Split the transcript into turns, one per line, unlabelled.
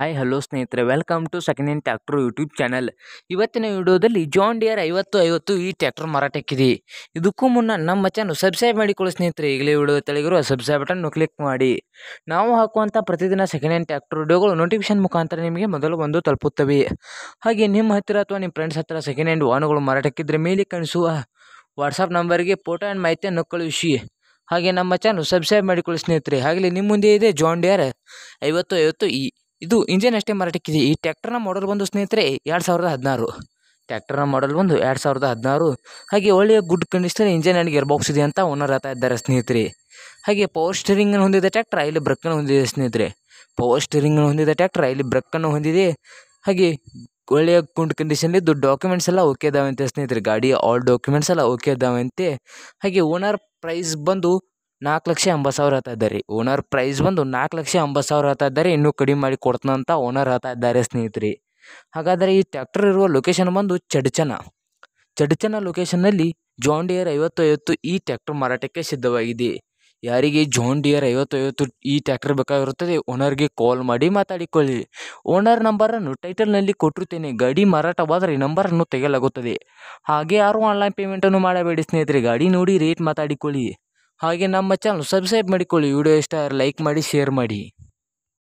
hi hello ಸ್ನೇಹಿತರೆ welcome to second hand tractor YouTube channel ಇವತ್ತಿನ ವಿಡಿಯೋದಲ್ಲಿ ಜಾನ್ ಡಿಯರ್ ಐವತ್ತು ಐವತ್ತು ಈ ಟ್ಯಾಕ್ಟರ್ ಮಾರಾಟಕ್ಕಿದೆ ಇದಕ್ಕೂ ಮುನ್ನ ನಮ್ಮ ಚಾನಲ್ ಸಬ್ಸ್ಕ್ರೈಬ್ ಮಾಡಿಕೊಳ್ಳಿ ಸ್ನೇಹಿತರೆ ಈಗಲೇ ವಿಡಿಯೋ ತೆಳಗಿರುವ ಸಬ್ಸ್ಕ್ರೈಬ್ ಬಟನ್ನು ಕ್ಲಿಕ್ ಮಾಡಿ ನಾವು ಹಾಕುವಂಥ ಪ್ರತಿದಿನ ಸೆಕೆಂಡ್ ಹ್ಯಾಂಡ್ ಟ್ಯಾಕ್ಟರ್ ವಿಡಿಯೋಗಳು ನೋಟಿಫಿಕೇಶನ್ ಮುಖಾಂತರ ನಿಮಗೆ ಮೊದಲು ಬಂದು ತಲುಪುತ್ತವೆ ಹಾಗೆ ನಿಮ್ಮ ಹತ್ತಿರ ಅಥವಾ ನಿಮ್ಮ ಫ್ರೆಂಡ್ಸ್ ಹತ್ತಿರ ಸೆಕೆಂಡ್ ಹ್ಯಾಂಡ್ ವಾಹನಗಳು ಹಾಕಿದ್ರೆ ಮೇಲೆ ಕಾಣಿಸುವ ವಾಟ್ಸಪ್ ನಂಬರ್ಗೆ ಫೋಟೋ ಆ್ಯಂಡ್ ಮಾಹಿತಿಯನ್ನು ಕಳುಹಿಸಿ ಹಾಗೆ ನಮ್ಮ ಚಾನಲ್ ಸಬ್ಸ್ಕ್ರೈಬ್ ಮಾಡಿಕೊಳ್ಳಿ ಸ್ನೇಹಿತರೆ ಹಾಗೆ ನಿಮ್ಮ ಮುಂದೆ ಇದೆ ಜಾನ್ ಡಿಯರ್ ಐವತ್ತು ಐವತ್ತು ಇ ಇದು ಇಂಜಿನ್ ಅಷ್ಟೇ ಮಾರಾಟಕ್ಕಿದೆ ಈ ಟ್ಯಾಕ್ಟರ್ನ ಮಾಡಲ್ ಬಂದು ಸ್ನೇಹಿತರೆ ಎರಡು ಸಾವಿರದ ಹದಿನಾರು ಟ್ಯಾಕ್ಟರ್ನ ಮಾಡಲ್ ಬಂದು ಎರಡು ಸಾವಿರದ ಹದಿನಾರು ಹಾಗೆ ಒಳ್ಳೆಯ ಗುಡ್ ಕಂಡೀಷನ್ ಇಂಜಿನ್ ನನಗೆ ಗೇರ್ ಇದೆ ಅಂತ ಓನರ್ ಆತ ಇದ್ದಾರೆ ಸ್ನೇಹಿತರೆ ಹಾಗೆ ಪವರ್ ಸ್ಟೀರಿಂಗನ್ನು ಹೊಂದಿದ ಟ್ಯಾಕ್ಟರ್ ಇಲ್ಲಿ ಅನ್ನು ಹೊಂದಿದೆ ಸ್ನೇಹಿತರೆ ಪವರ್ ಅನ್ನು ಹೊಂದಿದ ಟ್ಯಾಕ್ಟರ್ ಇಲ್ಲಿ ಅನ್ನು ಹೊಂದಿದೆ ಹಾಗೆ ಒಳ್ಳೆಯ ಗುಂಡ್ ಇದ್ದು ಡಾಕ್ಯುಮೆಂಟ್ಸ್ ಎಲ್ಲ ಓಕೆ ಇದಾವಂತೆ ಸ್ನೇಹಿತರೆ ಗಾಡಿಯ ಆಲ್ ಡಾಕ್ಯುಮೆಂಟ್ಸ್ ಎಲ್ಲ ಓಕೆ ಇದ್ದಾವೆ ಹಾಗೆ ಓನರ್ ಪ್ರೈಸ್ ಬಂದು ನಾಲ್ಕು ಲಕ್ಷ ಎಂಬತ್ತು ಸಾವಿರ ಹತ್ತ ರೀ ಓನರ್ ಪ್ರೈಸ್ ಬಂದು ನಾಲ್ಕು ಲಕ್ಷ ಎಂಬತ್ತು ಸಾವಿರ ಹತ್ತ ರೀ ಇನ್ನೂ ಕಡಿಮೆ ಮಾಡಿ ಅಂತ ಓನರ್ ಹೇಳ್ತಾ ಇದ್ದಾರೆ ಸ್ನೇಹಿತರೆ ಹಾಗಾದರೆ ಈ ಟ್ಯಾಕ್ಟರ್ ಇರುವ ಲೊಕೇಶನ್ ಬಂದು ಚಡ್ಚನ ಚಡ್ಚನ ಲೊಕೇಶನ್ನಲ್ಲಿ ಜಾನ್ ಡಿಯರ್ ಐವತ್ತು ಐವತ್ತು ಈ ಟ್ಯಾಕ್ಟರ್ ಮಾರಾಟಕ್ಕೆ ಸಿದ್ಧವಾಗಿದೆ ಯಾರಿಗೆ ಜಾನ್ ಡಿಯರ್ ಐವತ್ತು ಐವತ್ತು ಈ ಟ್ಯಾಕ್ಟರ್ ಬೇಕಾಗಿರುತ್ತದೆ ಓನರ್ಗೆ ಕಾಲ್ ಮಾಡಿ ಮಾತಾಡಿಕೊಳ್ಳಿ ಓನರ್ ನಂಬರನ್ನು ಟೈಟಲ್ನಲ್ಲಿ ಕೊಟ್ಟಿರುತ್ತೇನೆ ಗಾಡಿ ಮಾರಾಟವಾದರೆ ನಂಬರನ್ನು ತೆಗೆಯಲಾಗುತ್ತದೆ ಹಾಗೆ ಯಾರು ಆನ್ಲೈನ್ ಪೇಮೆಂಟನ್ನು ಮಾಡಬೇಡಿ ಸ್ನೇಹಿತರೆ ಗಾಡಿ ನೋಡಿ ರೇಟ್ ಮಾತಾಡಿಕೊಳ್ಳಿ ಹಾಗೆ ನಮ್ಮ ಚಾನಲ್ ಸಬ್ಸ್ಕ್ರೈಬ್ ಮಾಡಿಕೊಳ್ಳಿ ವಿಡಿಯೋ ಇಷ್ಟ ಲೈಕ್ ಮಾಡಿ ಶೇರ್ ಮಾಡಿ